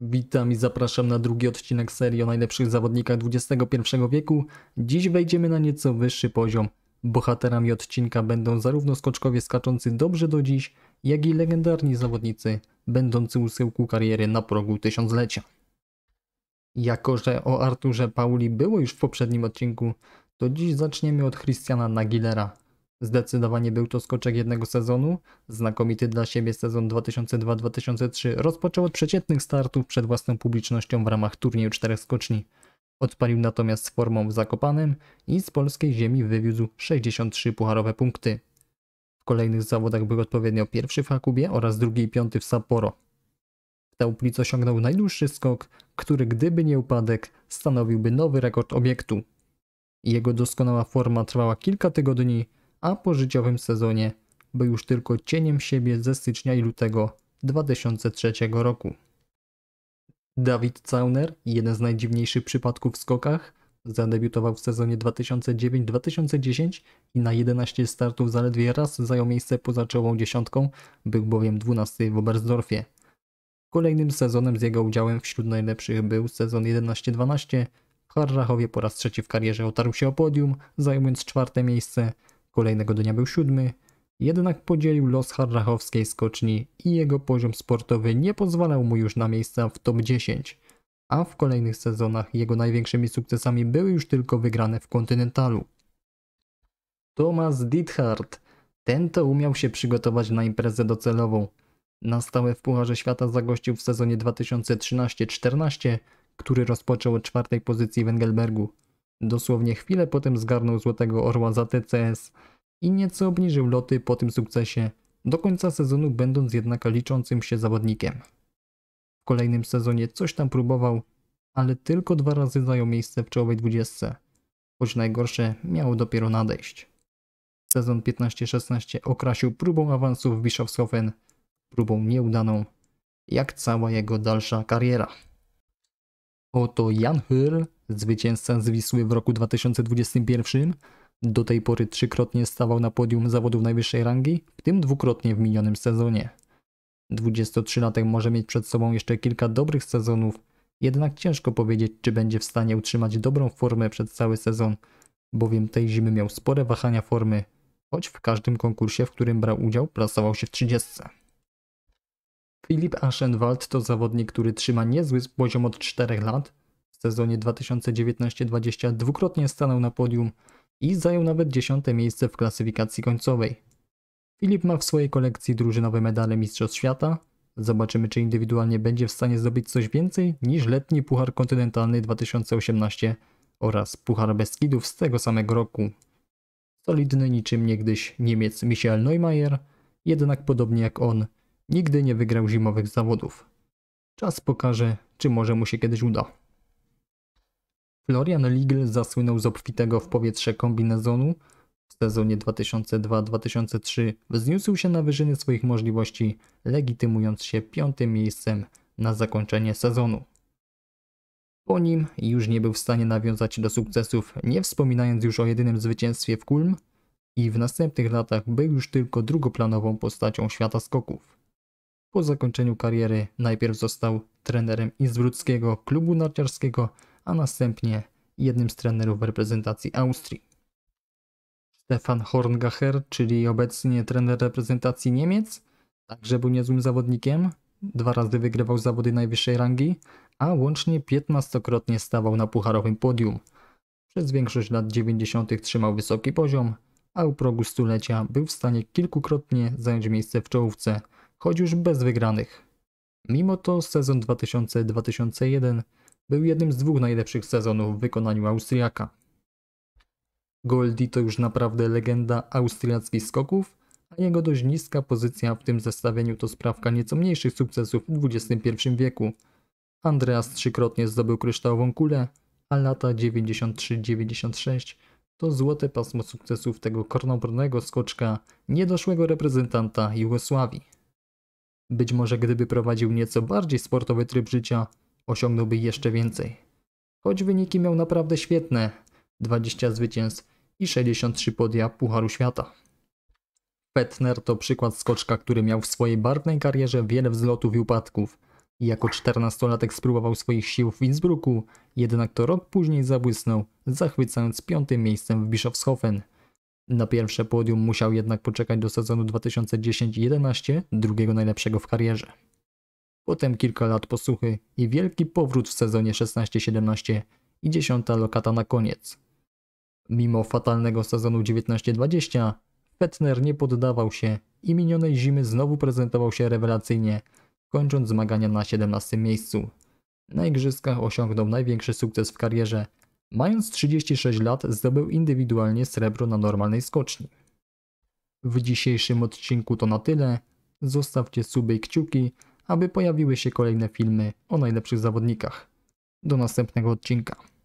Witam i zapraszam na drugi odcinek serii o najlepszych zawodnikach XXI wieku. Dziś wejdziemy na nieco wyższy poziom. Bohaterami odcinka będą zarówno skoczkowie skaczący dobrze do dziś, jak i legendarni zawodnicy będący u syłku kariery na progu tysiąclecia. Jako, że o Arturze Pauli było już w poprzednim odcinku, to dziś zaczniemy od Christiana Nagilera – Zdecydowanie był to skoczek jednego sezonu. Znakomity dla siebie sezon 2002-2003 rozpoczął od przeciętnych startów przed własną publicznością w ramach turnieju czterech skoczni. Odpalił natomiast z formą w Zakopanem i z polskiej ziemi wywiózł 63 pucharowe punkty. W kolejnych zawodach był odpowiednio pierwszy w Hakubie oraz drugi i piąty w Sapporo. W Tauplic osiągnął najdłuższy skok, który gdyby nie upadek stanowiłby nowy rekord obiektu. Jego doskonała forma trwała kilka tygodni, a po życiowym sezonie był już tylko cieniem siebie ze stycznia i lutego 2003 roku. Dawid Cauner, jeden z najdziwniejszych przypadków w skokach, zadebiutował w sezonie 2009-2010 i na 11 startów zaledwie raz zajął miejsce poza czołą dziesiątką, był bowiem 12 w Oberstdorfie. Kolejnym sezonem z jego udziałem wśród najlepszych był sezon 11-12. W Harrachowie po raz trzeci w karierze otarł się o podium, zajmując czwarte miejsce, Kolejnego dnia był siódmy, jednak podzielił los harrachowskiej skoczni i jego poziom sportowy nie pozwalał mu już na miejsca w top 10, a w kolejnych sezonach jego największymi sukcesami były już tylko wygrane w kontynentalu. Thomas Dithard, ten to umiał się przygotować na imprezę docelową. Na stałe w Pucharze Świata zagościł w sezonie 2013-14, który rozpoczął od czwartej pozycji w Engelbergu. Dosłownie chwilę potem zgarnął Złotego Orła za TCS i nieco obniżył loty po tym sukcesie, do końca sezonu będąc jednak liczącym się zawodnikiem. W kolejnym sezonie coś tam próbował, ale tylko dwa razy zajął miejsce w czołowej dwudziestce, choć najgorsze miało dopiero nadejść. Sezon 15-16 okrasił próbą awansu w Bischofshofen, próbą nieudaną, jak cała jego dalsza kariera. Oto Jan Hyrl zwycięzca z Wisły w roku 2021. Do tej pory trzykrotnie stawał na podium zawodów najwyższej rangi, w tym dwukrotnie w minionym sezonie. 23-latek może mieć przed sobą jeszcze kilka dobrych sezonów, jednak ciężko powiedzieć, czy będzie w stanie utrzymać dobrą formę przez cały sezon, bowiem tej zimy miał spore wahania formy, choć w każdym konkursie, w którym brał udział, plasował się w 30. Filip Aschenwald to zawodnik, który trzyma niezły poziom od 4 lat, w sezonie 2019-20 dwukrotnie stanął na podium i zajął nawet dziesiąte miejsce w klasyfikacji końcowej. Filip ma w swojej kolekcji drużynowe medale Mistrzostw Świata. Zobaczymy, czy indywidualnie będzie w stanie zrobić coś więcej niż letni Puchar Kontynentalny 2018 oraz Puchar Beskidów z tego samego roku. Solidny niczym niegdyś Niemiec Michael Neumayer, jednak podobnie jak on, nigdy nie wygrał zimowych zawodów. Czas pokaże, czy może mu się kiedyś uda. Florian Ligl zasłynął z obfitego w powietrze kombinezonu. W sezonie 2002-2003 wzniósł się na wyżyny swoich możliwości, legitymując się piątym miejscem na zakończenie sezonu. Po nim już nie był w stanie nawiązać do sukcesów, nie wspominając już o jedynym zwycięstwie w Kulm i w następnych latach był już tylko drugoplanową postacią świata skoków. Po zakończeniu kariery najpierw został trenerem Innsbruckiego klubu narciarskiego, a następnie jednym z trenerów reprezentacji Austrii. Stefan Horngacher, czyli obecnie trener reprezentacji Niemiec, także był niezłym zawodnikiem. Dwa razy wygrywał zawody najwyższej rangi, a łącznie 15-krotnie stawał na pucharowym podium. Przez większość lat 90. trzymał wysoki poziom, a u progu stulecia był w stanie kilkukrotnie zająć miejsce w czołówce, choć już bez wygranych. Mimo to sezon 2000-2001 był jednym z dwóch najlepszych sezonów w wykonaniu Austriaka. Goldi to już naprawdę legenda austriackich skoków, a jego dość niska pozycja w tym zestawieniu to sprawka nieco mniejszych sukcesów w XXI wieku. Andreas trzykrotnie zdobył kryształową kulę, a lata 93-96 to złote pasmo sukcesów tego kornobrnego skoczka, niedoszłego reprezentanta Jugosławii. Być może gdyby prowadził nieco bardziej sportowy tryb życia, osiągnąłby jeszcze więcej. Choć wyniki miał naprawdę świetne, 20 zwycięstw i 63 podia Pucharu Świata. Petner to przykład skoczka, który miał w swojej barwnej karierze wiele wzlotów i upadków. Jako 14-latek spróbował swoich sił w Innsbrucku, jednak to rok później zabłysnął, zachwycając piątym miejscem w Bischofshofen. Na pierwsze podium musiał jednak poczekać do sezonu 2010-11, drugiego najlepszego w karierze. Potem kilka lat posłuchy i wielki powrót w sezonie 16-17 i dziesiąta lokata na koniec. Mimo fatalnego sezonu 19-20, Fettner nie poddawał się i minionej zimy znowu prezentował się rewelacyjnie, kończąc zmagania na 17 miejscu. Na igrzyskach osiągnął największy sukces w karierze. Mając 36 lat zdobył indywidualnie srebro na normalnej skoczni. W dzisiejszym odcinku to na tyle. Zostawcie suby i kciuki, aby pojawiły się kolejne filmy o najlepszych zawodnikach. Do następnego odcinka.